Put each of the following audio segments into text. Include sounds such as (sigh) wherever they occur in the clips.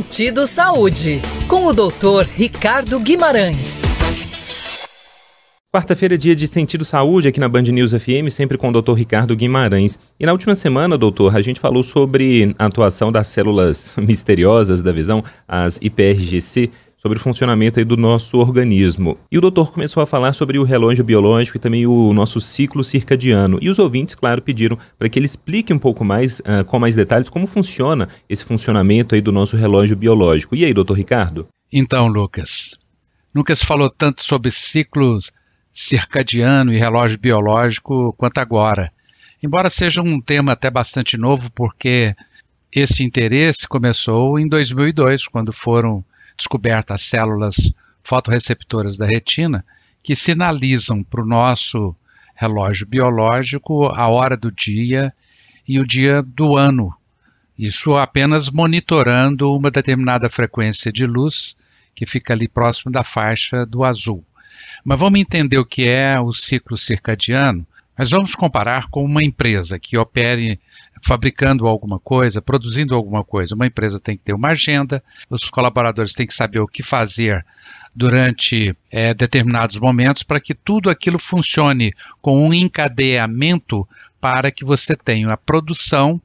Sentido Saúde, com o Dr. Ricardo Guimarães. Quarta-feira, é dia de Sentido Saúde, aqui na Band News FM, sempre com o Dr. Ricardo Guimarães. E na última semana, doutor, a gente falou sobre a atuação das células (laughs) misteriosas da visão, as IPRGC, sobre o funcionamento do nosso organismo. E o doutor começou a falar sobre o relógio biológico e também o nosso ciclo circadiano. E os ouvintes, claro, pediram para que ele explique um pouco mais, uh, com mais detalhes, como funciona esse funcionamento aí do nosso relógio biológico. E aí, doutor Ricardo? Então, Lucas, nunca se falou tanto sobre ciclos circadiano e relógio biológico quanto agora. Embora seja um tema até bastante novo, porque este interesse começou em 2002, quando foram as células fotoreceptoras da retina que sinalizam para o nosso relógio biológico a hora do dia e o dia do ano. Isso apenas monitorando uma determinada frequência de luz que fica ali próximo da faixa do azul. Mas vamos entender o que é o ciclo circadiano mas vamos comparar com uma empresa que opere fabricando alguma coisa, produzindo alguma coisa. Uma empresa tem que ter uma agenda, os colaboradores têm que saber o que fazer durante é, determinados momentos para que tudo aquilo funcione com um encadeamento para que você tenha a produção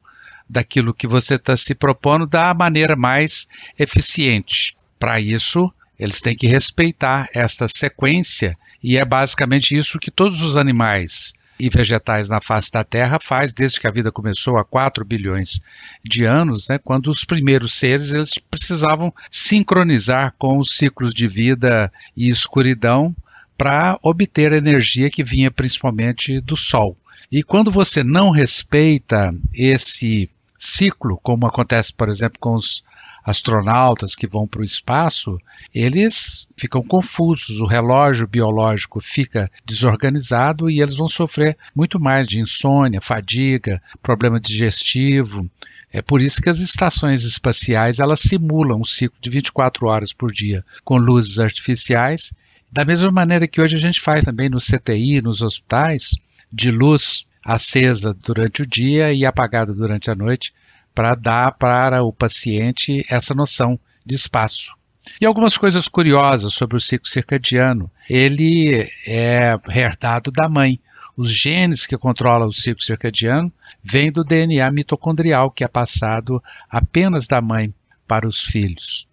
daquilo que você está se propondo da maneira mais eficiente. Para isso, eles têm que respeitar esta sequência e é basicamente isso que todos os animais e vegetais na face da Terra faz desde que a vida começou há 4 bilhões de anos, né, quando os primeiros seres eles precisavam sincronizar com os ciclos de vida e escuridão para obter a energia que vinha principalmente do Sol. E quando você não respeita esse ciclo, como acontece, por exemplo, com os astronautas que vão para o espaço, eles ficam confusos, o relógio biológico fica desorganizado e eles vão sofrer muito mais de insônia, fadiga, problema digestivo. É por isso que as estações espaciais elas simulam um ciclo de 24 horas por dia com luzes artificiais, da mesma maneira que hoje a gente faz também no CTI, nos hospitais, de luz acesa durante o dia e apagada durante a noite, para dar para o paciente essa noção de espaço. E algumas coisas curiosas sobre o ciclo circadiano. Ele é herdado da mãe. Os genes que controlam o ciclo circadiano vêm do DNA mitocondrial, que é passado apenas da mãe para os filhos.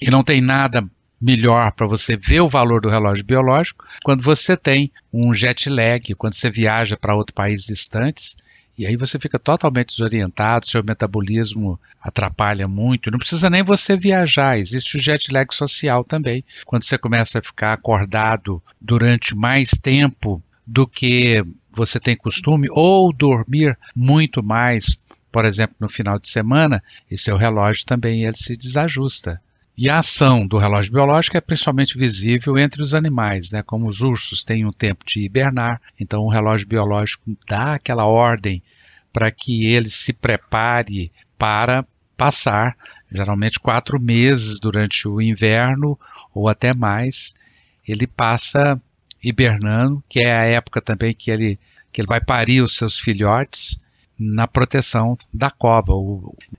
E não tem nada melhor para você ver o valor do relógio biológico quando você tem um jet lag, quando você viaja para outro país distantes. E aí você fica totalmente desorientado, seu metabolismo atrapalha muito. Não precisa nem você viajar, existe o jet lag social também. Quando você começa a ficar acordado durante mais tempo do que você tem costume, ou dormir muito mais, por exemplo, no final de semana, e seu é relógio também ele se desajusta. E a ação do relógio biológico é principalmente visível entre os animais, né? como os ursos têm um tempo de hibernar, então o relógio biológico dá aquela ordem para que ele se prepare para passar, geralmente quatro meses durante o inverno ou até mais, ele passa hibernando, que é a época também que ele, que ele vai parir os seus filhotes, na proteção da cova.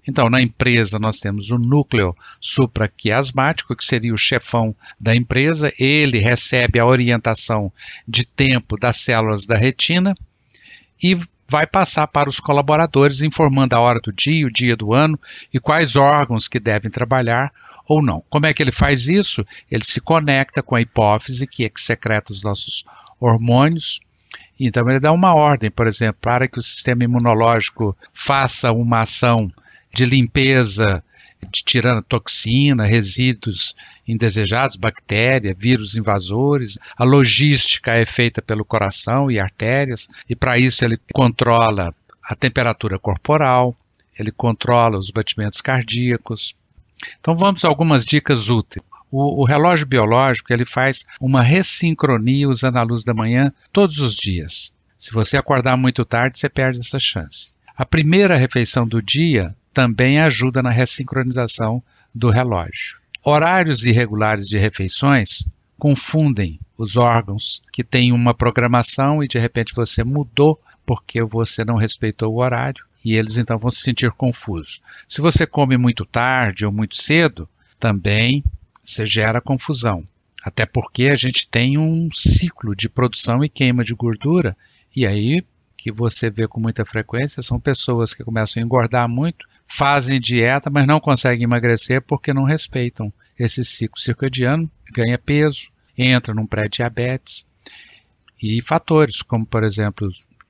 Então, na empresa, nós temos o núcleo supraquiasmático, que seria o chefão da empresa, ele recebe a orientação de tempo das células da retina e vai passar para os colaboradores informando a hora do dia, o dia do ano e quais órgãos que devem trabalhar ou não. Como é que ele faz isso? Ele se conecta com a hipófise, que é que secreta os nossos hormônios, então ele dá uma ordem, por exemplo, para que o sistema imunológico faça uma ação de limpeza, de tirando toxina, resíduos indesejados, bactéria, vírus invasores. A logística é feita pelo coração e artérias, e para isso ele controla a temperatura corporal, ele controla os batimentos cardíacos. Então vamos a algumas dicas úteis. O, o relógio biológico ele faz uma ressincronia usando a luz da manhã todos os dias. Se você acordar muito tarde, você perde essa chance. A primeira refeição do dia também ajuda na ressincronização do relógio. Horários irregulares de refeições confundem os órgãos que têm uma programação e de repente você mudou porque você não respeitou o horário e eles então vão se sentir confusos. Se você come muito tarde ou muito cedo, também você gera confusão. Até porque a gente tem um ciclo de produção e queima de gordura, e aí que você vê com muita frequência são pessoas que começam a engordar muito, fazem dieta, mas não conseguem emagrecer porque não respeitam esse ciclo circadiano, ganha peso, entra num pré-diabetes. E fatores como, por exemplo,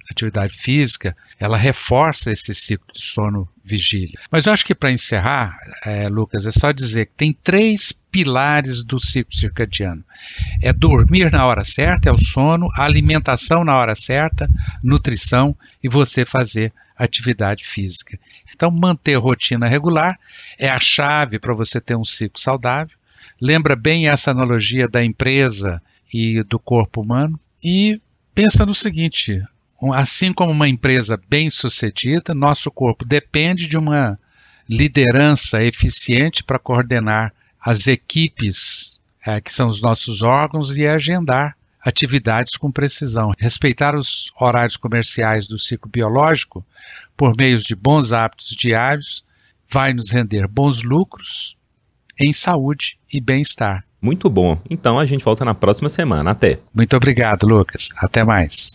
atividade física, ela reforça esse ciclo de sono vigília. Mas eu acho que para encerrar, é, Lucas, é só dizer que tem três pilares do ciclo circadiano. É dormir na hora certa, é o sono, alimentação na hora certa, nutrição e você fazer atividade física. Então, manter rotina regular é a chave para você ter um ciclo saudável. Lembra bem essa analogia da empresa e do corpo humano e pensa no seguinte: assim como uma empresa bem-sucedida, nosso corpo depende de uma liderança eficiente para coordenar as equipes, é, que são os nossos órgãos, e agendar atividades com precisão. Respeitar os horários comerciais do ciclo biológico por meio de bons hábitos diários vai nos render bons lucros em saúde e bem-estar. Muito bom. Então a gente volta na próxima semana. Até. Muito obrigado, Lucas. Até mais.